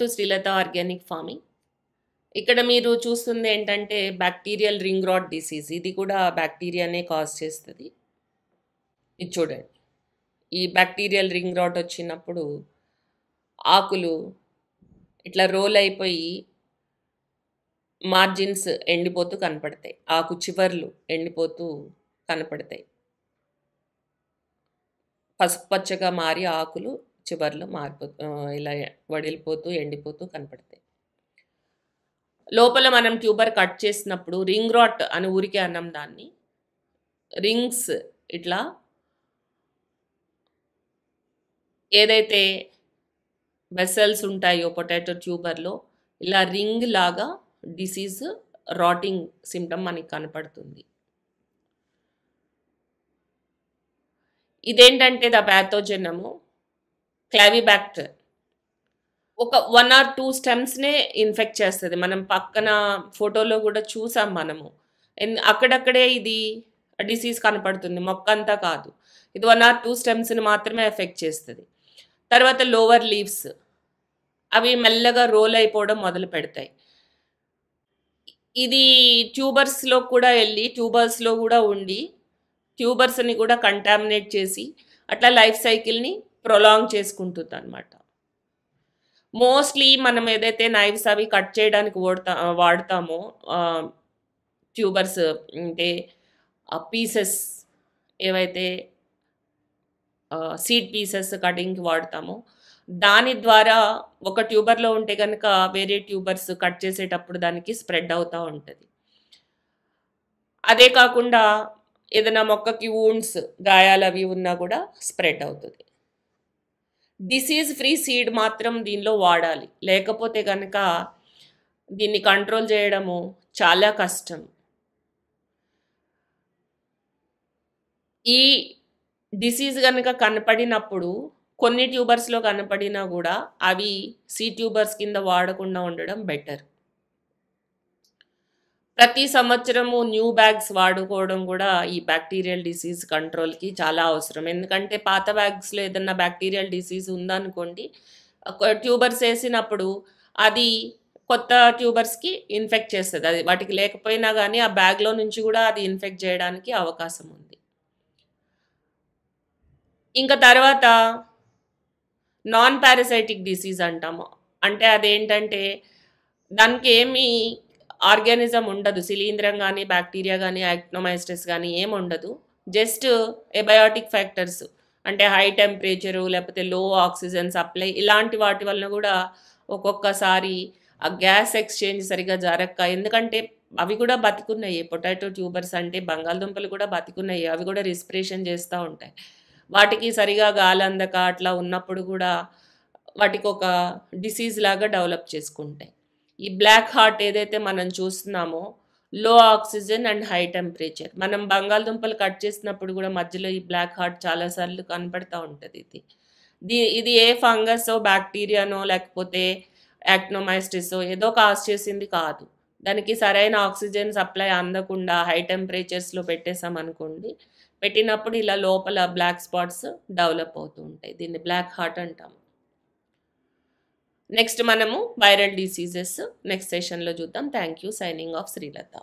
to Srilatha organic farming ఇక్కడ మీరు చూస్తుంది ఏంటంటే బ్యాక్టీరియల్ రింగ్ రాట్ డిసీజ్ ఇది కూడా బ్యాక్టీరియానే కాజ్ చేస్తుంది ఇది చూడండి ఈ బ్యాక్టీరియల్ రింగ్ రాట్ వచ్చినప్పుడు ఆకులు ఇట్లా రోల్ అయిపోయి మార్జిన్స్ ఎండిపోతూ కనపడతాయి ఆకు చివర్లు ఎండిపోతూ కనపడతాయి పసుపు పచ్చగా మారి ఆకులు చివర్లు మారిపో ఇలా వడిలిపోతూ ఎండిపోతూ కనపడతాయి లోపల మనం ట్యూబర్ కట్ చేసినప్పుడు రింగ్ రాట్ అని ఊరికే అన్నాం దాన్ని రింగ్స్ ఇట్లా ఏదైతే వెసల్స్ ఉంటాయో పొటాటో ట్యూబర్లో ఇలా రింగ్ లాగా డిసీజ్ రాటింగ్ సిమ్టమ్ మనకి కనపడుతుంది ఇదేంటంటే ద ప్యాథోజనము క్లావిబ్యాక్ట్ ఒక వన్ ఆర్ టూ స్టెమ్స్నే ఇన్ఫెక్ట్ చేస్తుంది మనం పక్కన ఫోటోలో కూడా చూసాం మనము అక్కడక్కడే ఇది డిసీజ్ కనపడుతుంది మొక్క అంతా కాదు ఇది వన్ ఆర్ టూ స్టెమ్స్ని మాత్రమే ఎఫెక్ట్ చేస్తుంది తర్వాత లోవర్ లీవ్స్ అవి మెల్లగా రోల్ అయిపోవడం మొదలు పెడతాయి ఇది ట్యూబర్స్లో కూడా వెళ్ళి ట్యూబర్స్లో కూడా ఉండి ట్యూబర్స్ని కూడా కంటామినేట్ చేసి అట్లా లైఫ్ సైకిల్ని ప్రొలాంగ్ చేసుకుంటుంది అనమాట మోస్ట్లీ మనం ఏదైతే నైవ్స్ అవి కట్ చేయడానికి వాడతా వాడతామో ట్యూబర్స్ అంటే పీసెస్ ఏవైతే సీడ్ పీసెస్ కటింగ్కి వాడతామో దాని ద్వారా ఒక ట్యూబర్లో ఉంటే కనుక వేరే ట్యూబర్స్ కట్ చేసేటప్పుడు దానికి స్ప్రెడ్ అవుతూ ఉంటుంది అదే కాకుండా ఏదైనా మొక్కకి ఊన్స్ గాయాలు అవి ఉన్నా కూడా స్ప్రెడ్ అవుతుంది డిసీజ్ ఫ్రీ సీడ్ మాత్రం దీనిలో వాడాలి లేకపోతే కనుక దీన్ని కంట్రోల్ చేయడము చాలా కష్టం ఈ డిసీజ్ కనుక కనపడినప్పుడు కొన్ని ట్యూబర్స్లో కనపడినా కూడా అవి సీ ట్యూబర్స్ కింద వాడకుండా ఉండడం బెటర్ ప్రతి సంవత్సరము న్యూ బ్యాగ్స్ వాడుకోవడం కూడా ఈ బ్యాక్టీరియల్ డిసీజ్ కంట్రోల్కి చాలా అవసరం ఎందుకంటే పాత బ్యాగ్స్లో ఏదన్నా బ్యాక్టీరియల్ డిసీజ్ ఉందనుకోండి ట్యూబర్స్ వేసినప్పుడు అది కొత్త ట్యూబర్స్కి ఇన్ఫెక్ట్ చేస్తుంది అది వాటికి లేకపోయినా కానీ ఆ బ్యాగ్లో నుంచి కూడా అది ఇన్ఫెక్ట్ చేయడానికి అవకాశం ఉంది ఇంకా తర్వాత నాన్ పారాసైటిక్ డిసీజ్ అంటాము అంటే అదేంటంటే దానికి ఏమీ ఆర్గానిజం ఉండదు శిలీంద్రం కానీ బ్యాక్టీరియా కానీ యాక్నోమైస్టెస్ కానీ ఏమి ఉండదు జస్ట్ ఎబయాటిక్ ఫ్యాక్టర్స్ అంటే హై టెంపరేచరు లేకపోతే లో ఆక్సిజన్ సప్లై ఇలాంటి వాటి వలన కూడా ఒక్కొక్కసారి ఆ గ్యాస్ ఎక్స్చేంజ్ సరిగా జరక్క ఎందుకంటే అవి కూడా బతికున్నాయి పొటాటో ట్యూబర్స్ అంటే బంగాళదుంపలు కూడా బతికున్నాయి అవి కూడా రిస్పిరేషన్ చేస్తూ ఉంటాయి వాటికి సరిగా గాలి అందక అట్లా ఉన్నప్పుడు కూడా వాటికి ఒక డిసీజ్ లాగా డెవలప్ చేసుకుంటాయి ఈ బ్లాక్ హార్ట్ ఏదైతే మనం చూస్తున్నామో లో ఆక్సిజన్ అండ్ హై టెంపరేచర్ మనం బంగాళదుంపలు కట్ చేసినప్పుడు కూడా మధ్యలో ఈ బ్లాక్ హార్ట్ చాలాసార్లు కనపడతా ఉంటుంది ఇది ఇది ఏ ఫంగస్ బ్యాక్టీరియానో లేకపోతే యాక్నోమైస్టిసో ఏదో కాజ్ చేసింది కాదు దానికి సరైన ఆక్సిజన్ సప్లై అందకుండా హై టెంపరేచర్స్లో పెట్టేసాం అనుకోండి పెట్టినప్పుడు ఇలా లోపల బ్లాక్ స్పాట్స్ డెవలప్ అవుతూ ఉంటాయి దీన్ని బ్లాక్ హార్ట్ అంటాము నెక్స్ట్ మనము వైరల్ డిసీజెస్ నెక్స్ట్ సెషన్లో చూద్దాం thank you signing off Srilatha